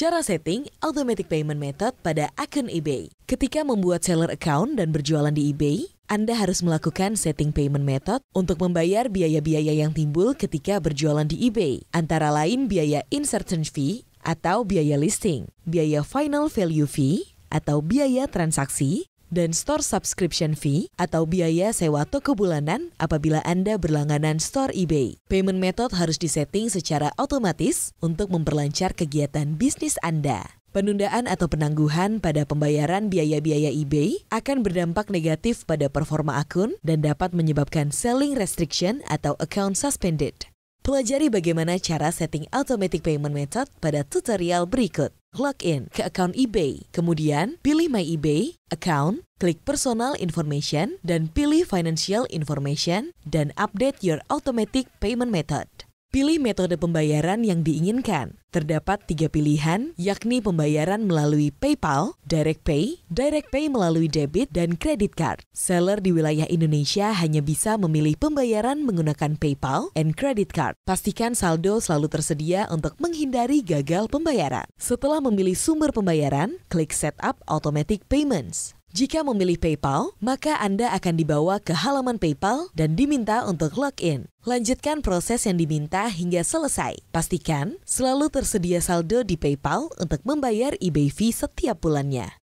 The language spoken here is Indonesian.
Cara setting automatic payment method pada akun eBay. Ketika membuat seller account dan berjualan di eBay, Anda harus melakukan setting payment method untuk membayar biaya-biaya yang timbul ketika berjualan di eBay, antara lain biaya insertion fee atau biaya listing, biaya final value fee atau biaya transaksi, dan store subscription fee atau biaya sewa toko bulanan apabila Anda berlangganan store eBay. Payment method harus disetting secara otomatis untuk memperlancar kegiatan bisnis Anda. Penundaan atau penangguhan pada pembayaran biaya-biaya eBay akan berdampak negatif pada performa akun dan dapat menyebabkan selling restriction atau account suspended. Pelajari bagaimana cara setting automatic payment method pada tutorial berikut. Login ke akun eBay, kemudian pilih My eBay, Account, klik Personal Information, dan pilih Financial Information, dan update your automatic payment method. Pilih metode pembayaran yang diinginkan. Terdapat tiga pilihan, yakni pembayaran melalui PayPal, Direct Pay, Direct Pay melalui debit, dan credit card. Seller di wilayah Indonesia hanya bisa memilih pembayaran menggunakan PayPal and credit card. Pastikan saldo selalu tersedia untuk menghindari gagal pembayaran. Setelah memilih sumber pembayaran, klik Setup Automatic Payments. Jika memilih PayPal, maka Anda akan dibawa ke halaman PayPal dan diminta untuk login. Lanjutkan proses yang diminta hingga selesai. Pastikan selalu tersedia saldo di PayPal untuk membayar eBay fee setiap bulannya.